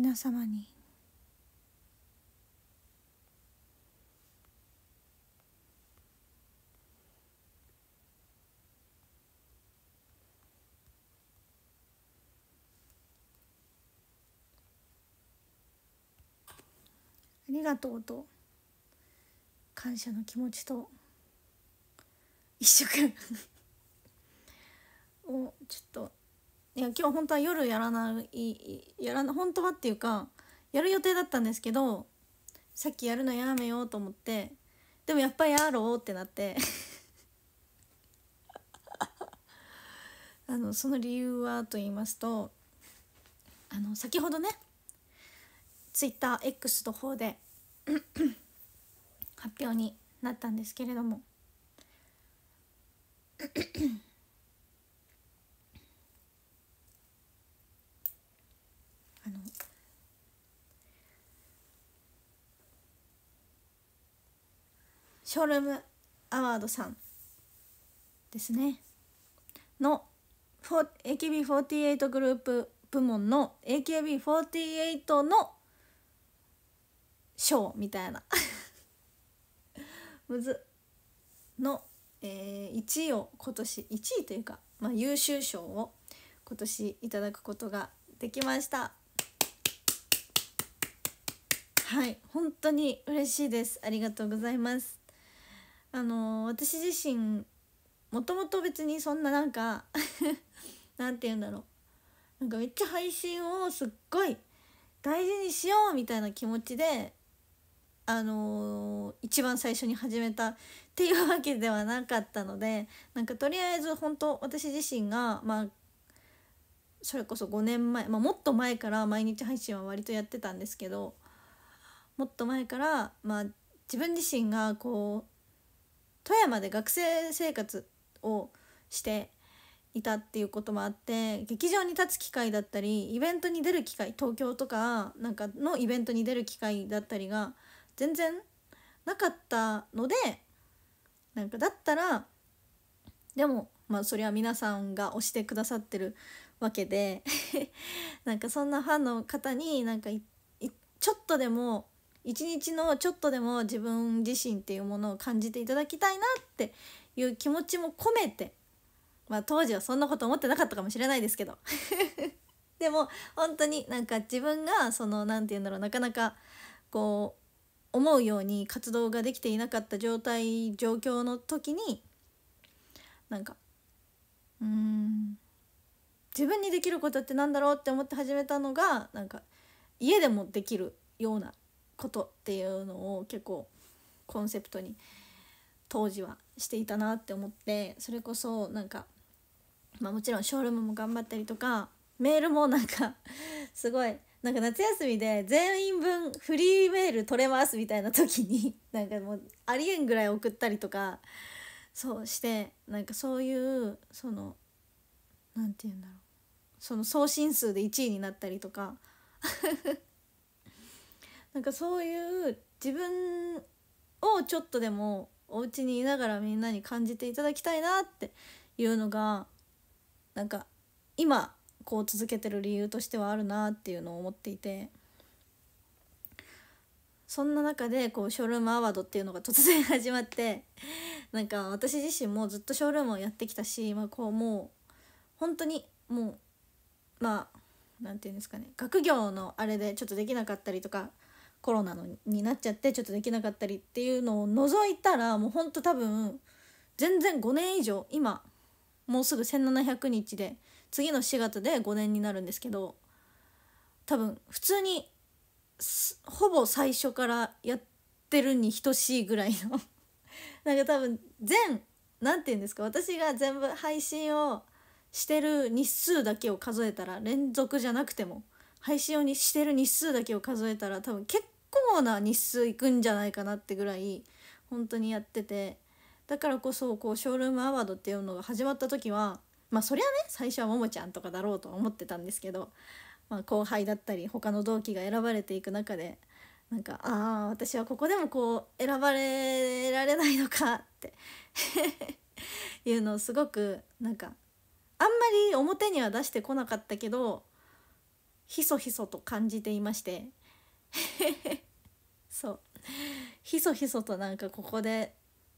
皆様にありがとうと感謝の気持ちと一色 をちょっといや今日本当は夜やらないやら本当はっていうかやる予定だったんですけどさっきやるのやめようと思ってでもやっぱりやろうってなって あのその理由はと言いますとあの先ほどねツイッター x の方で 発表になったんですけれどもショールームアワードさんですねの AKB48 グループ部門の AKB48 の賞みたいな むずの、えー、1位を今年1位というか、まあ、優秀賞を今年いただくことができましたはい本当に嬉しいですありがとうございますあの私自身もともと別にそんななんか なんて言うんだろうなんかめっちゃ配信をすっごい大事にしようみたいな気持ちであのー、一番最初に始めたっていうわけではなかったのでなんかとりあえず本当私自身がまあそれこそ5年前、まあ、もっと前から毎日配信は割とやってたんですけどもっと前から、まあ、自分自身がこう富山で学生生活をしていたっていうこともあって劇場に立つ機会だったりイベントに出る機会東京とかなんかのイベントに出る機会だったりが全然なかったのでなんかだったらでもまあそれは皆さんが推してくださってるわけで なんかそんなファンの方になんかちょっとでも一日のちょっとでも自分自身っていうものを感じていただきたいなっていう気持ちも込めて、まあ、当時はそんなこと思ってなかったかもしれないですけど でも本当になんか自分がその何て言うんだろうなかなかこう思うように活動ができていなかった状態状況の時になんかうん自分にできることってなんだろうって思って始めたのがなんか家でもできるようなことっていうのを結構コンセプトに当時はしていたなって思ってそれこそなんか、まあ、もちろんショールームも頑張ったりとかメールもなんか すごいなんか夏休みで全員分フリーメール取れますみたいな時に なんかもうありえんぐらい送ったりとかそうしてなんかそういうその何て言うんだろうその送信数で1位になったりとか なんかそういう自分をちょっとでもお家にいながらみんなに感じていただきたいなっていうのがなんか今こう続けてる理由としてはあるなっていうのを思っていてそんな中でこうショールームアワードっていうのが突然始まってなんか私自身もずっとショールームをやってきたし、まあ、こうもう本当にもうまあ何て言うんですかね学業のあれでちょっとできなかったりとかコロナのになっちゃってちょっとできなかったりっていうのを除いたらもうほんと多分全然5年以上今もうすぐ1,700日で次の4月で5年になるんですけど多分普通にほぼ最初からやってるに等しいぐらいの なんか多分全何て言うんですか私が全部配信をしてる日数だけを数えたら連続じゃなくても。配信をにしてる日数だけを数えたら多分結構な日数いくんじゃないかなってぐらい本当にやっててだからこそこうショールームアワードっていうのが始まった時はまあそりゃね最初はももちゃんとかだろうとは思ってたんですけど、まあ、後輩だったり他の同期が選ばれていく中でなんかああ私はここでもこう選ばれられないのかって いうのをすごくなんかあんまり表には出してこなかったけどひそひそと感じていまして そうひそひそとなんかここで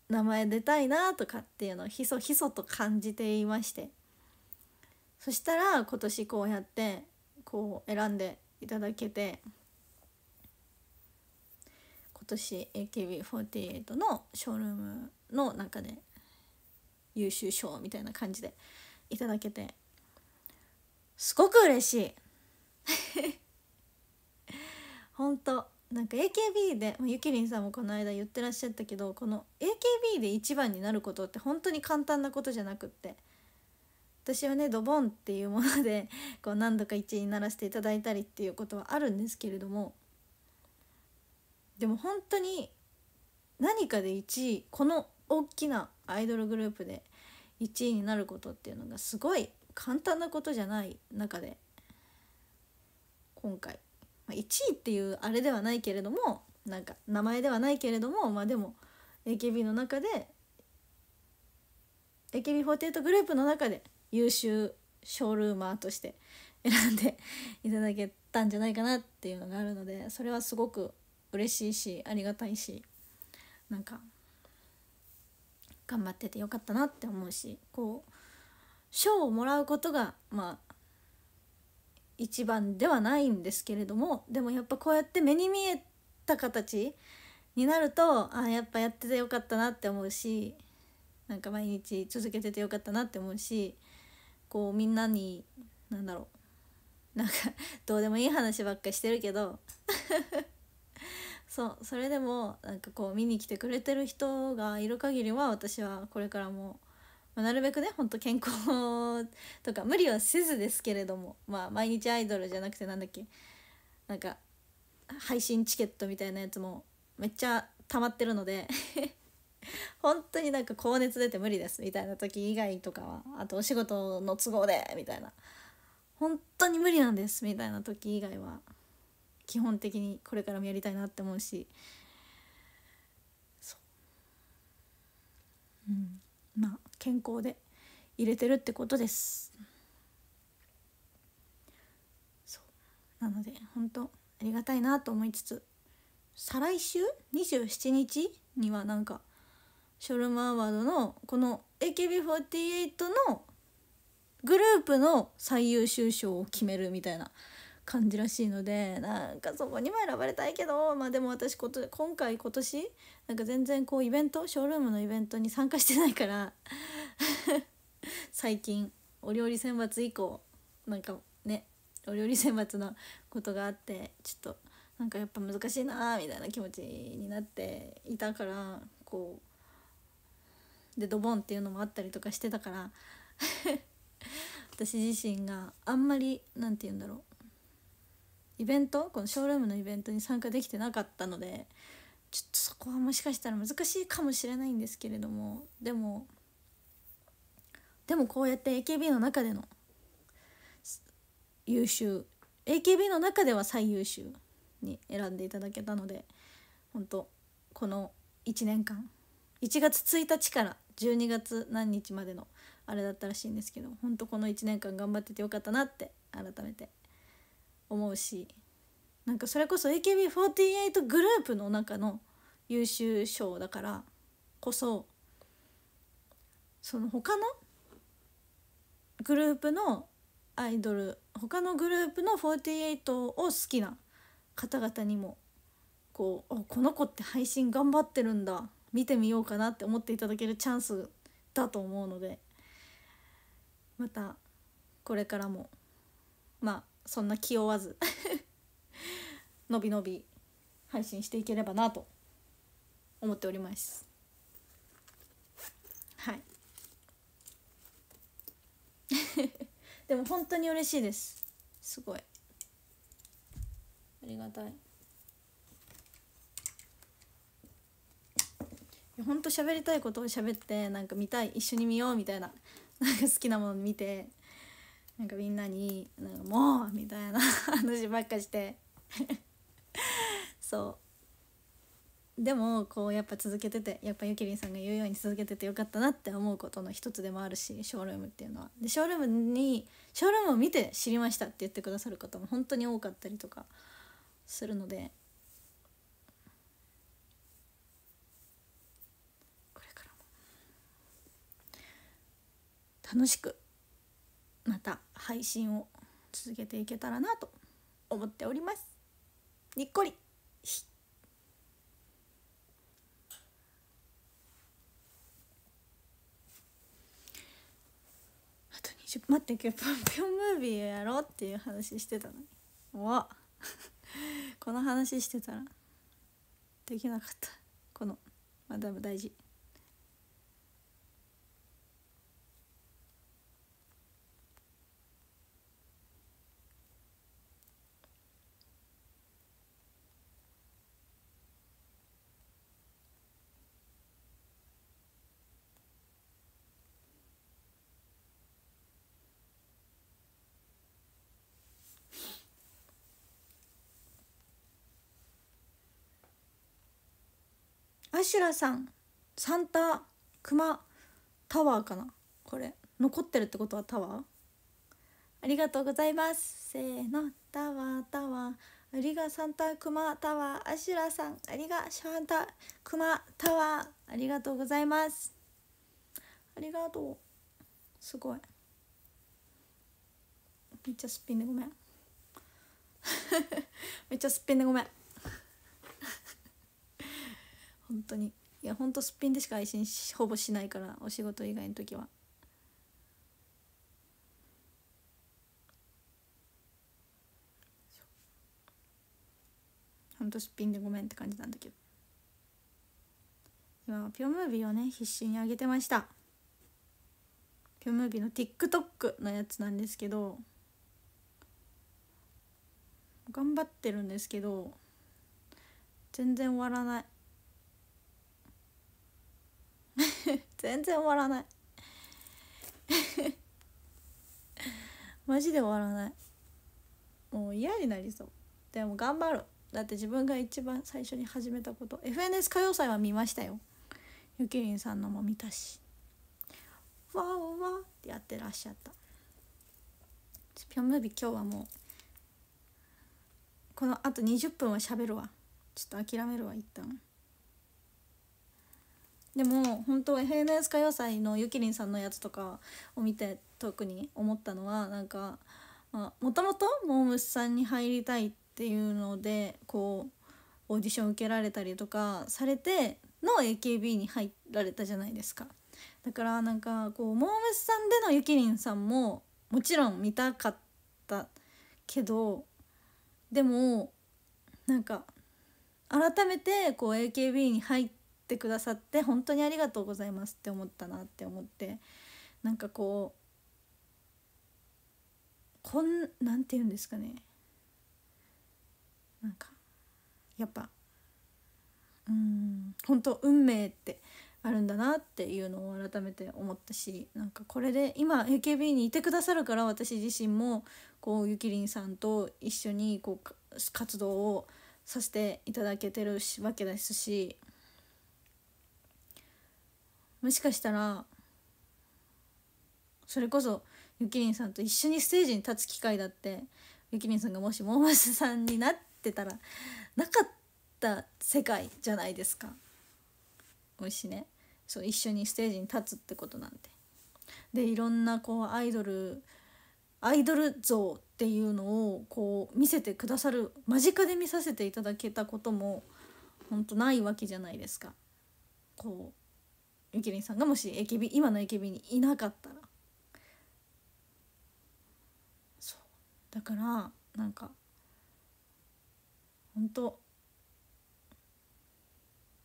名前出たいなとかっていうのをひそひそと感じていましてそしたら今年こうやってこう選んでいただけて今年 AKB48 のショールームの中で優秀賞みたいな感じでいただけてすごく嬉しいほんとなんか AKB でゆきりんさんもこの間言ってらっしゃったけどこの AKB で一番になることって本当に簡単なことじゃなくって私はねドボンっていうもので こう何度か1位にならせていただいたりっていうことはあるんですけれどもでも本当に何かで1位この大きなアイドルグループで1位になることっていうのがすごい簡単なことじゃない中で今回、まあ、1位っていうあれではないけれどもなんか名前ではないけれどもまあでも AKB の中で AKB48 グループの中で優秀ショールーマーとして選んでいただけたんじゃないかなっていうのがあるのでそれはすごく嬉しいしありがたいしなんか頑張っててよかったなって思うしこう賞をもらうことがまあ一番ではないんですけれどもでもやっぱこうやって目に見えた形になるとあやっぱやっててよかったなって思うしなんか毎日続けててよかったなって思うしこうみんなに何だろうなんか どうでもいい話ばっかしてるけど そうそれでもなんかこう見に来てくれてる人がいる限りは私はこれからもまあ、なるべくねほんと健康とか無理はせずですけれどもまあ毎日アイドルじゃなくてなんだっけなんか配信チケットみたいなやつもめっちゃ溜まってるので 本当になんか高熱出て無理ですみたいな時以外とかはあとお仕事の都合でみたいな本当に無理なんですみたいな時以外は基本的にこれからもやりたいなって思うしそううんまあ健康で入れてるってことですそうなので本当ありがたいなと思いつつ再来週27日にはなんかショルムアワードのこの AKB48 のグループの最優秀賞を決めるみたいな感じらしいのでなんかそこにも選ばれたいけどまあでも私こと今回今年なんか全然こうイベントショールームのイベントに参加してないから最近お料理選抜以降なんかねお料理選抜のことがあってちょっとなんかやっぱ難しいなーみたいな気持ちになっていたからこうでドボンっていうのもあったりとかしてたから私自身があんまり何て言うんだろうイベントこのショールームのイベントに参加できてなかったのでちょっとそこはもしかしたら難しいかもしれないんですけれどもでもでもこうやって AKB の中での優秀 AKB の中では最優秀に選んでいただけたので本当この1年間1月1日から12月何日までのあれだったらしいんですけど本当この1年間頑張っててよかったなって改めて思うしなんかそれこそ AKB48 グループの中の優秀賞だからこそその他のグループのアイドル他のグループの48を好きな方々にもこうこの子って配信頑張ってるんだ見てみようかなって思っていただけるチャンスだと思うのでまたこれからもまあそんな気負わずの びのび配信していければなと思っておりますはい でも本当に嬉しいですすごいありがたいいや本当喋りたいことを喋ってなんか見たい一緒に見ようみたいななんか好きなもの見てなんかみんなに「なんかもう!」みたいな 話ばっかしてそうでもこうやっぱ続けててやっぱゆきりんさんが言うように続けててよかったなって思うことの一つでもあるしショールームっていうのは。でショールームにショールームを見て知りましたって言ってくださる方も本当に多かったりとかするので。これからも楽しくまた配信を続けていけたらなと思っておりますにっこりあと20待って今日パンピョンムービーやろうっていう話してたのにおこの話してたらできなかったこのマダム大事アシュラさんサンタクマタワーかなこれ残ってるってことはタワーありがとうございますせーのタワータワーありがサンタクマタワーアシュラさんありがンタクマタワーありがとうございますありがとうすごいめっちゃすっぴんでごめん めっちゃすっぴんでごめん本当にいやほんとすっぴんでしか配信ほぼしないからお仕事以外の時は。ほんとすっぴんでごめんって感じなんだけど今はピョムービーをね必死に上げてましたピョムービーの TikTok のやつなんですけど頑張ってるんですけど全然終わらない全然終わらない マジで終わらないもう嫌になりそうでも頑張るだって自分が一番最初に始めたこと FNS 歌謡祭は見ましたよゆきりんさんのも見たしわおわってやってらっしゃったピョンムービー今日はもうこのあと20分は喋るわちょっと諦めるわ一旦。でも本当 FNS 歌謡祭のゆきりんさんのやつとかを見て特に思ったのはなんかもともとモームスさんに入りたいっていうのでこうオーディション受けられたりとかされての AKB に入られたじゃないですかだからなんかこうモームスさんでのゆきりんさんももちろん見たかったけどでもなんか改めてこう AKB に入ってってくださって本当にありがとうございますって思ったなって思ってなんかこうこんなんて言うんですかねなんかやっぱうん本当運命ってあるんだなっていうのを改めて思ったしなんかこれで今 AKB にいてくださるから私自身もこうゆきりんさんと一緒にこう活動をさせていただけてるわけですしもしかしたらそれこそゆきりんさんと一緒にステージに立つ機会だってゆきりんさんがもしモーマスさんになってたらなかった世界じゃないですか。美味しいねそう一緒にステージに立つってことなんて。でいろんなこうアイドルアイドル像っていうのをこう見せてくださる間近で見させていただけたことも本当ないわけじゃないですか。こうゆきりんさんがもし AKB 今の AKB にいなかったらそうだからなんか本当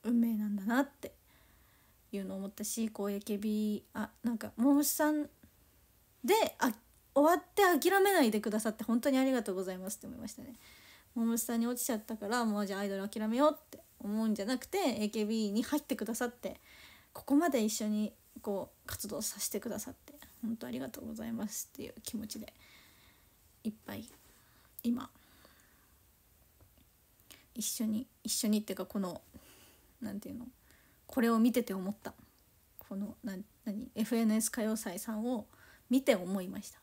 運命なんだなっていうのを思ったしこう AKB あなんかもしさんであ終わって諦めないでくださって本当にありがとうございますって思いましたね。桃んに落ちちゃったからもうじゃあアイドル諦めようって思うんじゃなくて AKB に入ってくださってここまで一緒にこう活動させてくださって本当ありがとうございますっていう気持ちでいっぱい今一緒に一緒にっていうかこの何て言うのこれを見てて思ったこの何 FNS 歌謡祭さんを見て思いました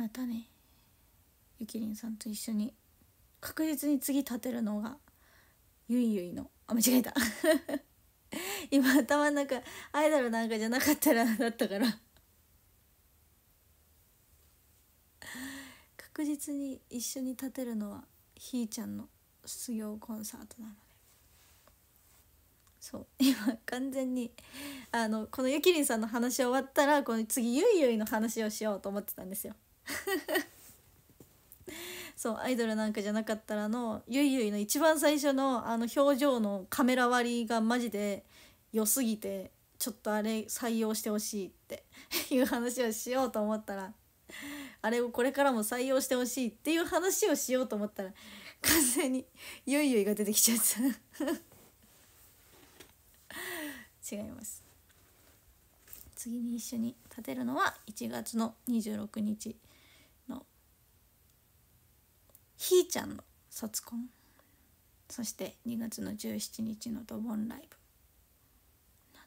またねゆきりんさんと一緒に確実に次立てるのがゆいゆいのあ間違えた 今頭の中アイドルなんかじゃなかったらだったから 確実に一緒に立てるのはひーちゃんの卒業コンサートなのでそう 今完全にあのこのゆきりんさんの話終わったらこの次ゆいゆいの話をしようと思ってたんですよ。そうアイドルなんかじゃなかったらのゆいゆいの一番最初のあの表情のカメラ割りがマジで良すぎてちょっとあれ採用してほしいって いう話をしようと思ったらあれをこれからも採用してほしいっていう話をしようと思ったら完全にゆいゆいが出てきちゃった 違います次に一緒に立てるのは1月の26日ひーちゃんの卒婚そして2月の17日のドボンライブな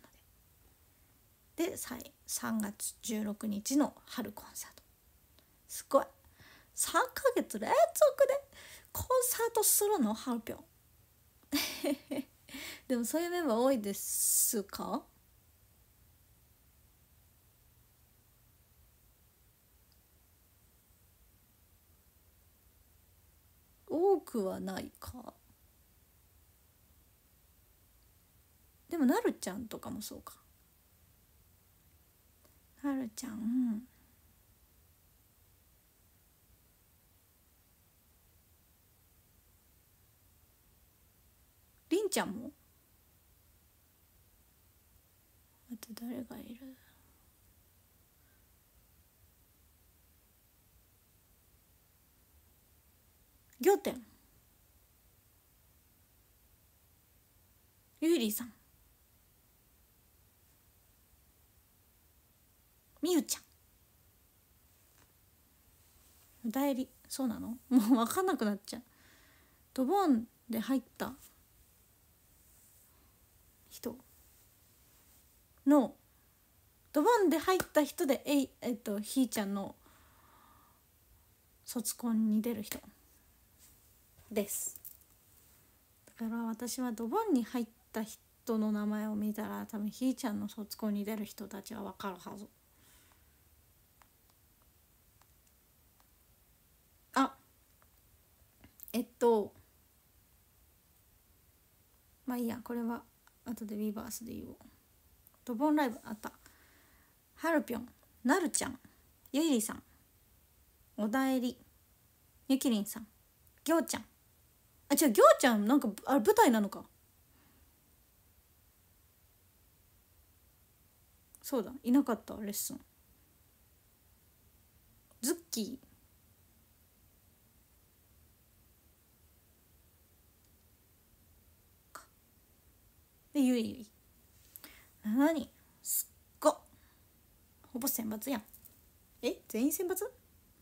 のでで3月16日の春コンサートすごい3ヶ月連続でコンサートするのハルピョンでもそういうメンバー多いですか多くはないかでもなるちゃんとかもそうかなるちゃんりんちゃんもあと誰がいる仰天ゆうりさんみゆちゃん代理そうなのもう分かんなくなっちゃうドボンで入った人のドボンで入った人でえい、えっと、ひーちゃんの卒婚に出る人。ですだから私はドボンに入った人の名前を見たら多分ひーちゃんの卒コンに出る人たちは分かるはずあえっとまあいいやこれは後でウィーバースで言おうドボンライブあったはるぴょんなるちゃんゆいりさんおだえりゆきりんさんぎょうちゃんあ違うぎょうちゃんなんかあ舞台なのかそうだいなかったレッスンズッキーでゆいゆい何すっごほぼ選抜やんえ全員選抜待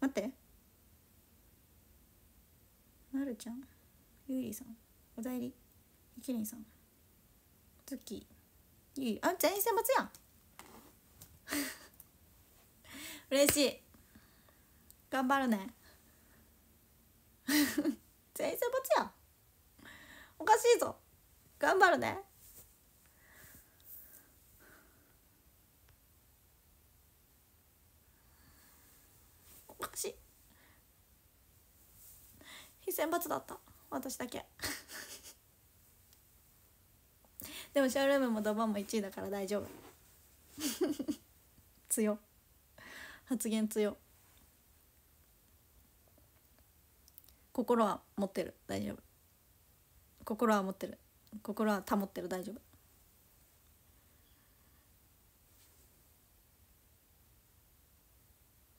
ってなるちゃんゆいりさんおだいりひきりんさんつきゆいあ全員選抜やん 嬉しい頑張るね 全員選抜やんおかしいぞ頑張るねおかしい非選抜だった私だけでもショールームもドバンも1位だから大丈夫強発言強心は持ってる大丈夫心は持ってる心は保ってる大丈夫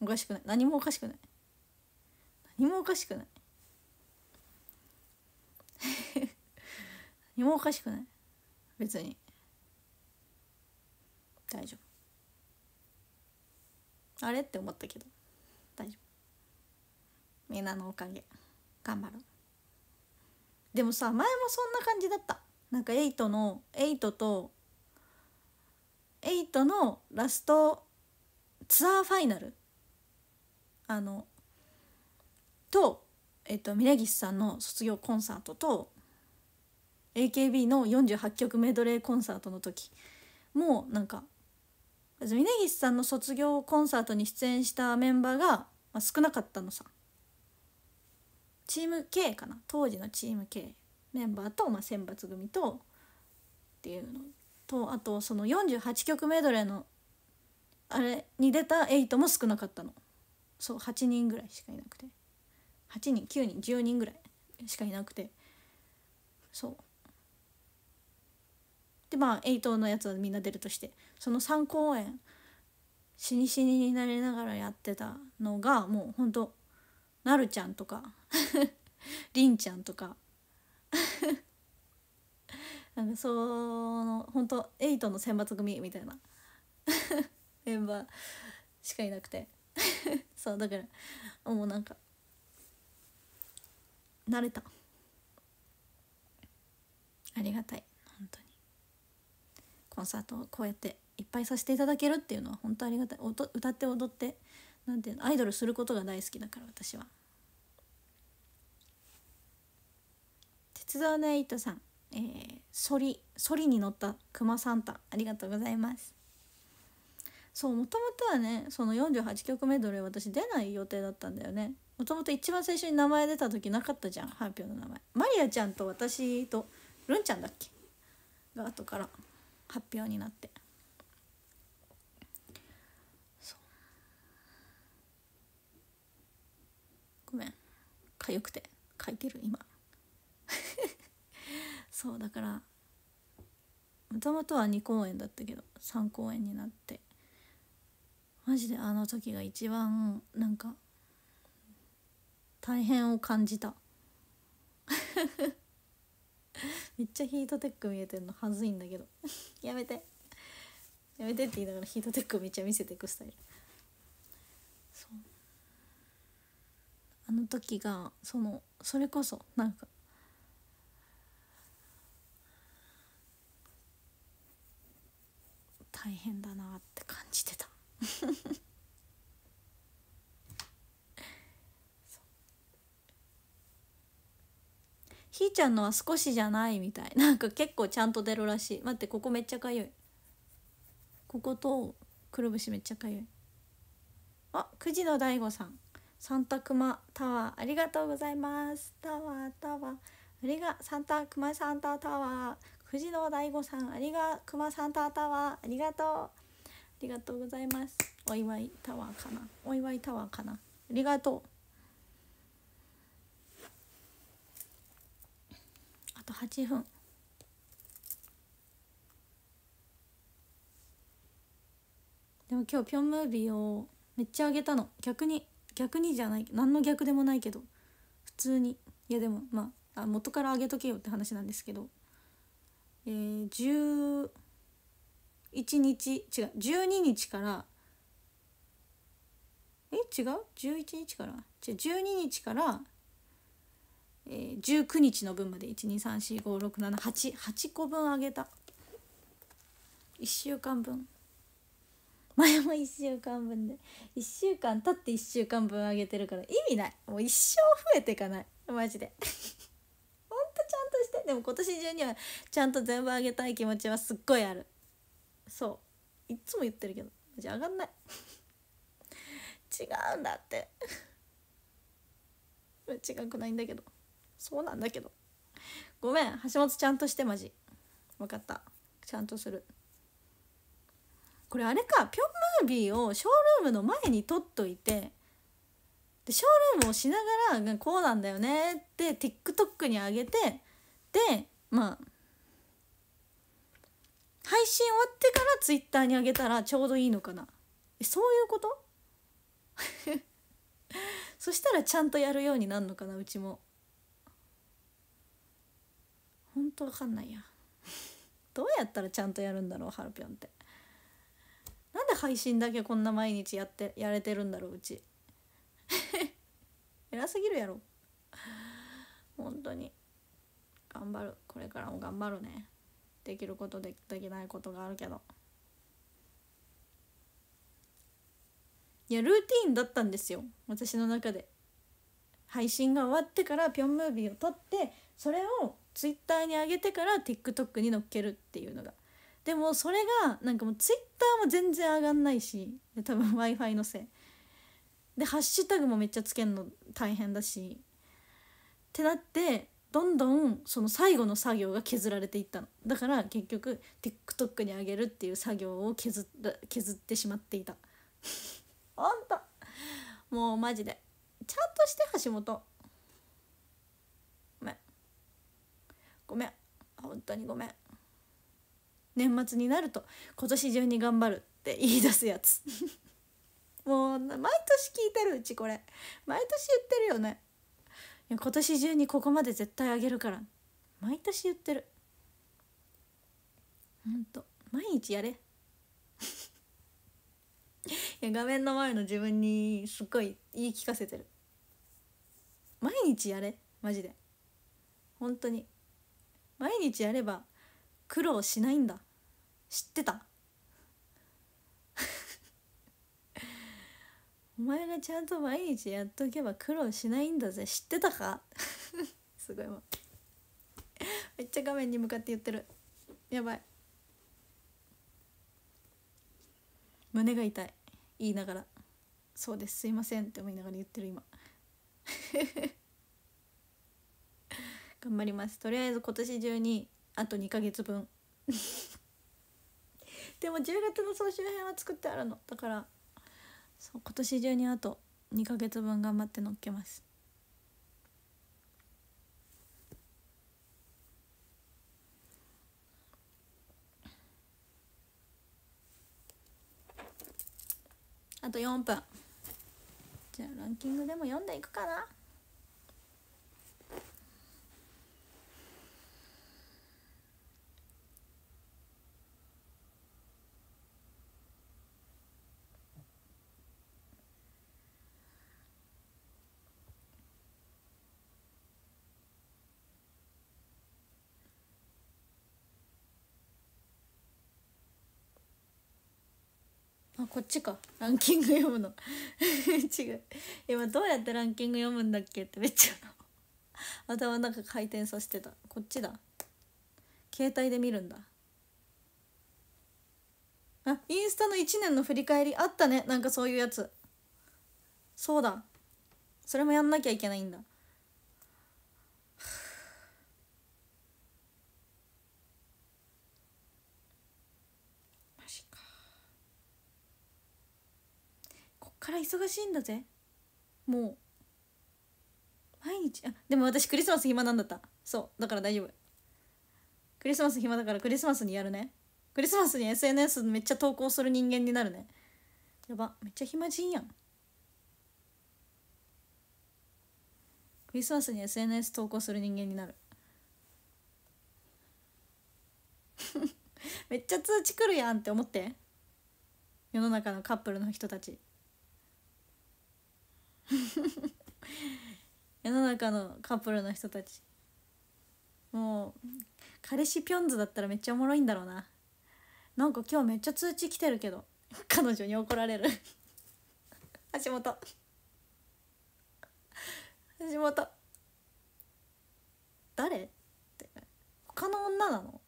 おかしくない何もおかしくない何もおかしくない 何もおかしくない別に大丈夫あれって思ったけど大丈夫みんなのおかげ頑張るでもさ前もそんな感じだったなんかエイトのエイトとエイトのラストツアーファイナルあのとえっと、峯岸さんの卒業コンサートと AKB の48曲メドレーコンサートの時もなんか峯岸さんの卒業コンサートに出演したメンバーが、まあ、少なかったのさチーム K かな当時のチーム K メンバーと、まあ、選抜組とっていうのとあとその48曲メドレーのあれに出た8も少なかったのそう8人ぐらいしかいなくて。8人9人10人ぐらいしかいなくてそうでまあ8のやつはみんな出るとしてその3公演死に死にになりながらやってたのがもうほんとなるちゃんとか りんちゃんとか なんかそのほんと8の選抜組みたいな メンバーしかいなくてそうだからもうなんか慣れたありがたい本当にコンサートをこうやっていっぱいさせていただけるっていうのは本当ありがたい歌って踊ってなんていうのアイドルすることが大好きだから私は鉄道ネイトさんえー、ソリソリに乗ったクマサンタありがとうございますそうもともとはねその48曲メドレー私出ない予定だったんだよねもともと一番最初に名前出た時なかったじゃん発表ピョンの名前マリアちゃんと私とルンちゃんだっけが後から発表になってごめんかゆくて書いてる今 そうだからもともとは2公演だったけど3公演になってマジであの時が一番なんか大変を感じた めっちゃヒートテック見えてるのはずいんだけど やめてやめてって言いながらヒートテックめっちゃ見せていくスタイルそうあの時がそのそれこそなんか大変だなって感じてた ひーちゃんのは少しじゃないみたい なんか結構ちゃんと出るらしい待ってここめっちゃかゆいこことくるぶしめっちゃかゆいあ9時の大悟さんサンタクマタワーありがとうございますタワータワーありがサンタクマサンタタワー9時の大悟さんありがクマサンタタワーありがとうありがとうございますお祝いタワーかなお祝いタワーかなありがとうあと8分でも今日ピョンムービーをめっちゃ上げたの逆に逆にじゃない何の逆でもないけど普通にいやでもまああ元から上げとけよって話なんですけどえー、11日違う12日からえ違う11日から違う12日からえー、19日の分まで12345678個分あげた1週間分前も1週間分で1週間経って1週間分あげてるから意味ないもう一生増えていかないマジでほんとちゃんとしてでも今年中にはちゃんと全部あげたい気持ちはすっごいあるそういっつも言ってるけどマジ上がんない違うんだって 違くないんだけど。そうなんだけどごめん橋本ちゃんとしてマジ分かったちゃんとするこれあれかピョンムービーをショールームの前に撮っといてでショールームをしながらこうなんだよねって TikTok に上げてでまあ配信終わってから Twitter に上げたらちょうどいいのかなえそういうこと そしたらちゃんとやるようになるのかなうちも。ほんとかんないや どうやったらちゃんとやるんだろうハルピョンってなんで配信だけこんな毎日やってやれてるんだろううち 偉すぎるやろ本当に頑張るこれからも頑張るねできることでできないことがあるけどいやルーティンだったんですよ私の中で配信が終わってからピョンムービーを撮ってそれをツイッターに上げてから TikTok に載っけるっていうのがでもそれがなんかもうツイッターも全然上がんないし多分 w i f i のせいでハッシュタグもめっちゃつけるの大変だしってなってどんどんその最後の作業が削られていったのだから結局 TikTok に上げるっていう作業を削ら削ってしまっていたほんともうマジでちゃんとして橋本ごめん本当にごめん年末になると今年中に頑張るって言い出すやつ もう毎年聞いてるうちこれ毎年言ってるよね今年中にここまで絶対あげるから毎年言ってるほんと毎日やれ いや画面の前の自分にすっごい言い聞かせてる毎日やれマジで本当に毎日やれば苦労しないんだ知ってた お前がちゃんと毎日やっとけば苦労しないんだぜ知ってたか すごいもめっちゃ画面に向かって言ってるやばい胸が痛い言いながら「そうですすいません」って思いながら言ってる今頑張りますとりあえず今年中にあと2ヶ月分 でも10月の総集編は作ってあるのだからそう今年中にあと2ヶ月分頑張って乗っけますあと4分じゃあランキングでも読んでいくかなこっちかランキング読むの 違う今どうやってランキング読むんだっけってめっちゃ頭の中回転させてたこっちだ携帯で見るんだあインスタの1年の振り返りあったねなんかそういうやつそうだそれもやんなきゃいけないんだから忙しいんだぜもう毎日あでも私クリスマス暇なんだったそうだから大丈夫クリスマス暇だからクリスマスにやるねクリスマスに SNS めっちゃ投稿する人間になるねやばめっちゃ暇人やんクリスマスに SNS 投稿する人間になる めっちゃ通知来るやんって思って世の中のカップルの人たち 世の中のカップルの人たちもう彼氏ピョンズだったらめっちゃおもろいんだろうななんか今日めっちゃ通知来てるけど彼女に怒られる 橋本橋本誰って他の女なの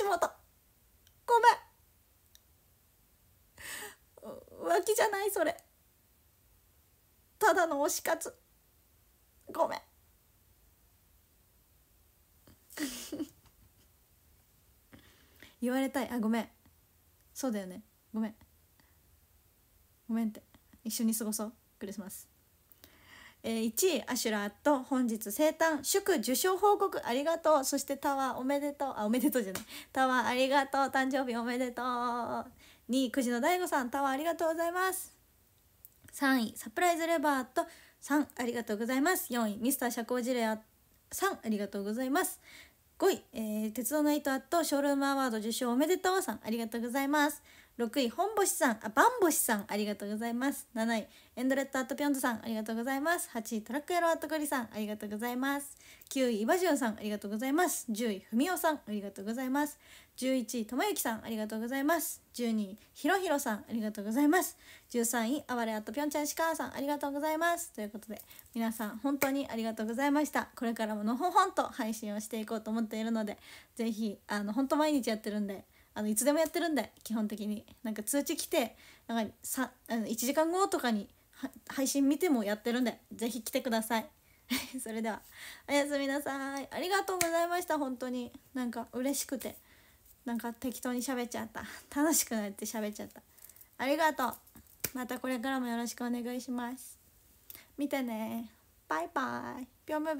橋本ごめん浮気じゃないそれただの推し活ごめん 言われたいあごめんそうだよねごめんごめんって一緒に過ごそうクリスマス、えー、1位アシュラーと本日生誕祝受賞報告ありがとうそしてタワーおめでとうあおめでとうじゃないタワーありがとう誕生日おめでとう2位くじの大悟さんタワーありがとうございます3位サプライズレバーと3ありがとうございます4位ミスター社交辞令3ありがとうございます5位、えー、鉄道ナイトアットショールームアワード受賞おめでとうさんありがとうございます6位本星さんあバンボシさんありがとうございます7位エンドレットアットピョンズさんありがとうございます8位トラック野郎アットゴリさんありがとうございます9位イバジオンさんありがとうございます10位ふみおさんありがとうございます11位ともゆきさんありがとうございます12位ひろひろさんありがとうございます13位あわれットぴょんちゃんしかーさんありがとうございますということで皆さん本当にありがとうございましたこれからものほほんと配信をしていこうと思っているので是非あの本当毎日やってるんであのいつでもやってるんで基本的になんか通知来てなんかさあの1時間後とかに配信見てもやってるんで是非来てください それではおやすみなさいありがとうございました本当になんか嬉しくてなんか適当に喋っちゃった楽しくなって喋っちゃったありがとうまたこれからもよろしくお願いします見てねバイバイ